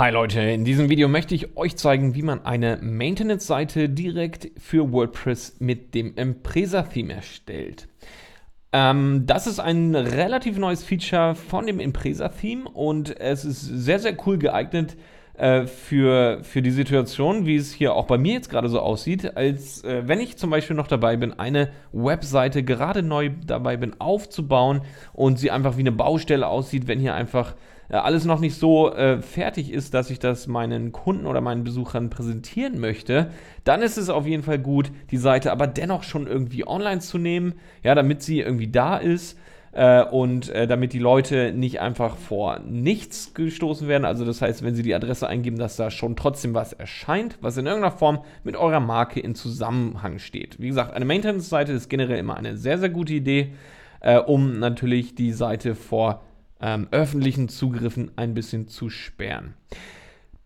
Hi Leute, in diesem Video möchte ich euch zeigen, wie man eine Maintenance-Seite direkt für WordPress mit dem Impresa-Theme erstellt. Ähm, das ist ein relativ neues Feature von dem Impresa-Theme und es ist sehr, sehr cool geeignet äh, für, für die Situation, wie es hier auch bei mir jetzt gerade so aussieht, als äh, wenn ich zum Beispiel noch dabei bin, eine Webseite gerade neu dabei bin aufzubauen und sie einfach wie eine Baustelle aussieht, wenn hier einfach äh, alles noch nicht so äh, fertig ist, dass ich das meinen Kunden oder meinen Besuchern präsentieren möchte, dann ist es auf jeden Fall gut, die Seite aber dennoch schon irgendwie online zu nehmen, ja, damit sie irgendwie da ist, äh, und äh, damit die Leute nicht einfach vor nichts gestoßen werden. Also das heißt, wenn sie die Adresse eingeben, dass da schon trotzdem was erscheint, was in irgendeiner Form mit eurer Marke in Zusammenhang steht. Wie gesagt, eine Maintenance-Seite ist generell immer eine sehr, sehr gute Idee, äh, um natürlich die Seite vor ähm, öffentlichen Zugriffen ein bisschen zu sperren.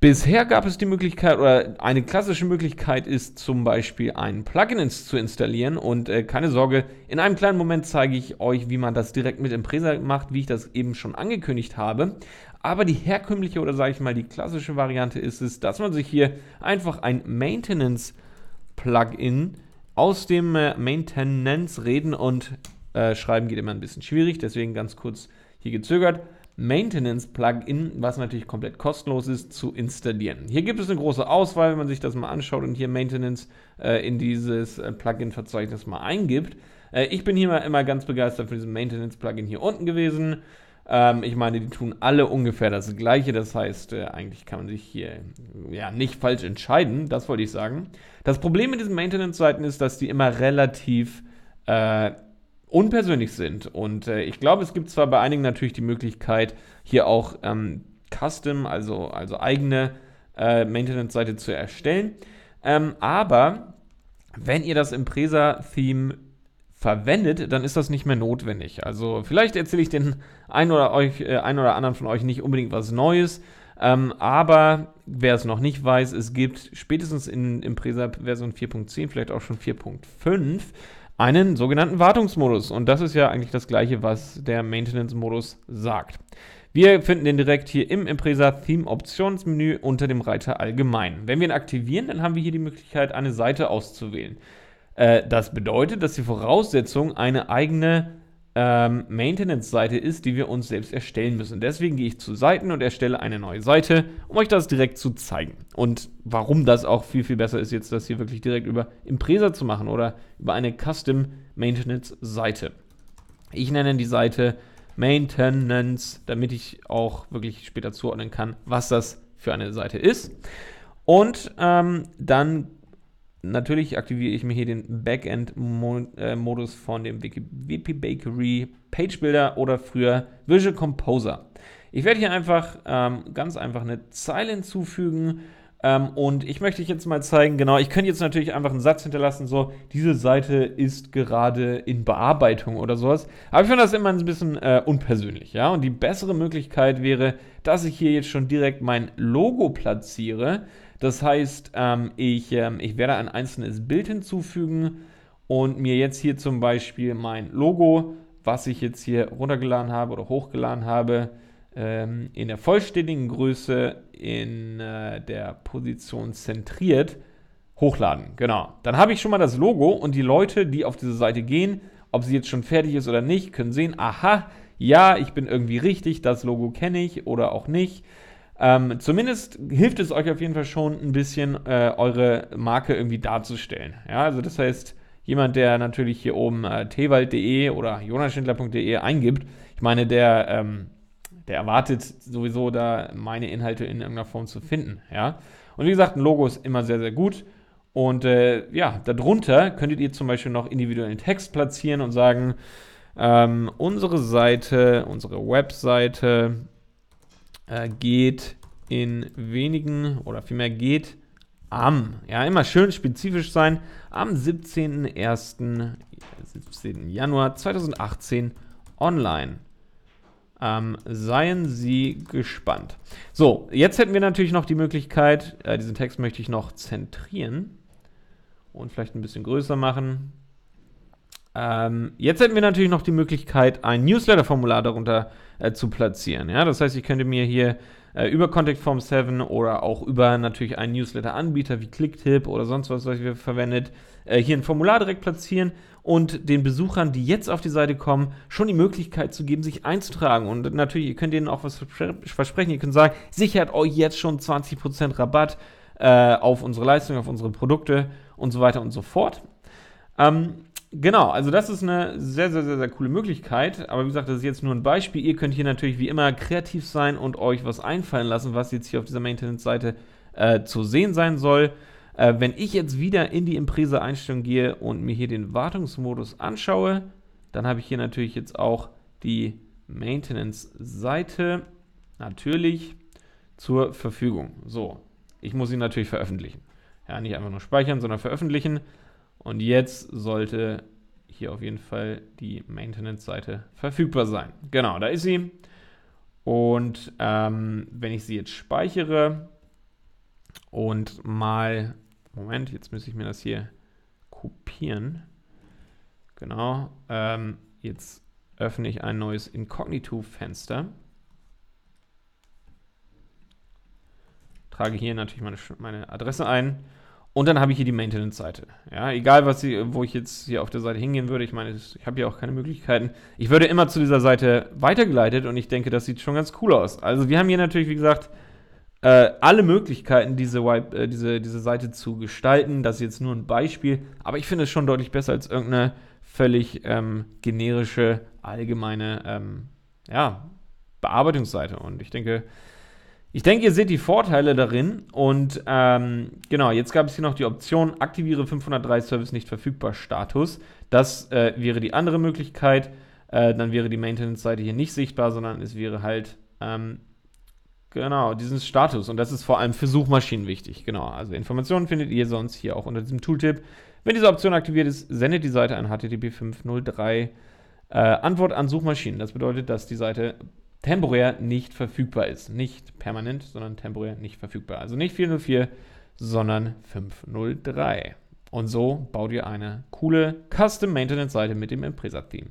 Bisher gab es die Möglichkeit oder eine klassische Möglichkeit ist zum Beispiel ein Plugin ins, zu installieren und äh, keine Sorge, in einem kleinen Moment zeige ich euch, wie man das direkt mit Impresa macht, wie ich das eben schon angekündigt habe. Aber die herkömmliche oder sage ich mal die klassische Variante ist es, dass man sich hier einfach ein Maintenance Plugin aus dem äh, Maintenance reden und äh, schreiben geht immer ein bisschen schwierig, deswegen ganz kurz hier gezögert Maintenance-Plugin, was natürlich komplett kostenlos ist, zu installieren. Hier gibt es eine große Auswahl, wenn man sich das mal anschaut und hier Maintenance äh, in dieses äh, Plugin-Verzeichnis mal eingibt. Äh, ich bin hier mal immer ganz begeistert von diesem Maintenance-Plugin hier unten gewesen. Ähm, ich meine, die tun alle ungefähr das Gleiche. Das heißt, äh, eigentlich kann man sich hier ja nicht falsch entscheiden. Das wollte ich sagen. Das Problem mit diesen Maintenance-Seiten ist, dass die immer relativ äh, unpersönlich sind. Und äh, ich glaube, es gibt zwar bei einigen natürlich die Möglichkeit, hier auch ähm, Custom, also, also eigene äh, Maintenance-Seite zu erstellen. Ähm, aber wenn ihr das Impresa-Theme verwendet, dann ist das nicht mehr notwendig. Also vielleicht erzähle ich den einen oder, euch, äh, einen oder anderen von euch nicht unbedingt was Neues. Ähm, aber wer es noch nicht weiß, es gibt spätestens in Impresa Version 4.10, vielleicht auch schon 4.5, einen sogenannten Wartungsmodus. Und das ist ja eigentlich das gleiche, was der Maintenance-Modus sagt. Wir finden den direkt hier im Impresa Theme Optionsmenü unter dem Reiter Allgemein. Wenn wir ihn aktivieren, dann haben wir hier die Möglichkeit, eine Seite auszuwählen. Äh, das bedeutet, dass die Voraussetzung eine eigene ähm, Maintenance-Seite ist, die wir uns selbst erstellen müssen. Deswegen gehe ich zu Seiten und erstelle eine neue Seite, um euch das direkt zu zeigen. Und warum das auch viel, viel besser ist, jetzt das hier wirklich direkt über Impresa zu machen oder über eine Custom Maintenance-Seite. Ich nenne die Seite Maintenance, damit ich auch wirklich später zuordnen kann, was das für eine Seite ist. Und ähm, dann Natürlich aktiviere ich mir hier den Backend-Modus von dem WP Bakery Page Builder oder früher Visual Composer. Ich werde hier einfach ähm, ganz einfach eine Zeile hinzufügen ähm, und ich möchte euch jetzt mal zeigen, genau, ich könnte jetzt natürlich einfach einen Satz hinterlassen, so, diese Seite ist gerade in Bearbeitung oder sowas. Aber ich finde das immer ein bisschen äh, unpersönlich, ja. Und die bessere Möglichkeit wäre, dass ich hier jetzt schon direkt mein Logo platziere das heißt, ähm, ich, ähm, ich werde ein einzelnes Bild hinzufügen und mir jetzt hier zum Beispiel mein Logo, was ich jetzt hier runtergeladen habe oder hochgeladen habe, ähm, in der vollständigen Größe in äh, der Position zentriert hochladen. Genau. Dann habe ich schon mal das Logo und die Leute, die auf diese Seite gehen, ob sie jetzt schon fertig ist oder nicht, können sehen, aha, ja, ich bin irgendwie richtig, das Logo kenne ich oder auch nicht. Ähm, zumindest hilft es euch auf jeden Fall schon ein bisschen, äh, eure Marke irgendwie darzustellen. Ja, also das heißt, jemand, der natürlich hier oben äh, tewald.de oder jonaschindler.de eingibt, ich meine, der, ähm, der erwartet sowieso da meine Inhalte in irgendeiner Form zu finden. Ja? Und wie gesagt, ein Logo ist immer sehr, sehr gut. Und äh, ja, darunter könntet ihr zum Beispiel noch individuellen Text platzieren und sagen, ähm, unsere Seite, unsere Webseite äh, geht in wenigen oder vielmehr geht am, ja, immer schön spezifisch sein, am 17.01., 17. Januar 2018 online. Ähm, seien Sie gespannt. So, jetzt hätten wir natürlich noch die Möglichkeit, äh, diesen Text möchte ich noch zentrieren und vielleicht ein bisschen größer machen. Ähm, jetzt hätten wir natürlich noch die Möglichkeit, ein Newsletter-Formular darunter äh, zu platzieren. Ja? Das heißt, ich könnte mir hier äh, über Contact Form 7 oder auch über natürlich einen Newsletter-Anbieter wie Clicktip oder sonst was, was wir verwendet, äh, hier ein Formular direkt platzieren und den Besuchern, die jetzt auf die Seite kommen, schon die Möglichkeit zu geben, sich einzutragen. Und natürlich, ihr könnt denen auch was versprechen. Ihr könnt sagen, sichert euch jetzt schon 20% Rabatt äh, auf unsere Leistung, auf unsere Produkte und so weiter und so fort. Ähm, Genau, also das ist eine sehr, sehr, sehr, sehr coole Möglichkeit. Aber wie gesagt, das ist jetzt nur ein Beispiel. Ihr könnt hier natürlich wie immer kreativ sein und euch was einfallen lassen, was jetzt hier auf dieser Maintenance-Seite äh, zu sehen sein soll. Äh, wenn ich jetzt wieder in die imprese einstellung gehe und mir hier den Wartungsmodus anschaue, dann habe ich hier natürlich jetzt auch die Maintenance-Seite natürlich zur Verfügung. So, ich muss sie natürlich veröffentlichen. Ja, nicht einfach nur speichern, sondern veröffentlichen. Und jetzt sollte hier auf jeden Fall die Maintenance-Seite verfügbar sein. Genau, da ist sie. Und ähm, wenn ich sie jetzt speichere und mal, Moment, jetzt müsste ich mir das hier kopieren. Genau, ähm, jetzt öffne ich ein neues Inkognito-Fenster. Trage hier natürlich meine, meine Adresse ein und dann habe ich hier die Maintenance-Seite. Ja, egal, was ich, wo ich jetzt hier auf der Seite hingehen würde. Ich meine, ich habe hier auch keine Möglichkeiten. Ich würde immer zu dieser Seite weitergeleitet und ich denke, das sieht schon ganz cool aus. Also wir haben hier natürlich, wie gesagt, äh, alle Möglichkeiten, diese, äh, diese, diese Seite zu gestalten. Das ist jetzt nur ein Beispiel. Aber ich finde es schon deutlich besser als irgendeine völlig ähm, generische, allgemeine ähm, ja, Bearbeitungsseite. Und ich denke, ich denke, ihr seht die Vorteile darin. Und ähm, genau, jetzt gab es hier noch die Option, aktiviere 503 Service nicht verfügbar Status. Das äh, wäre die andere Möglichkeit. Äh, dann wäre die Maintenance-Seite hier nicht sichtbar, sondern es wäre halt ähm, Genau, diesen Status. Und das ist vor allem für Suchmaschinen wichtig. Genau, also Informationen findet ihr sonst hier auch unter diesem Tooltip. Wenn diese Option aktiviert ist, sendet die Seite an HTTP 503 äh, Antwort an Suchmaschinen. Das bedeutet, dass die Seite temporär nicht verfügbar ist. Nicht permanent, sondern temporär nicht verfügbar. Also nicht 404, sondern 503. Und so baut ihr eine coole Custom Maintenance Seite mit dem Impresa-Theme.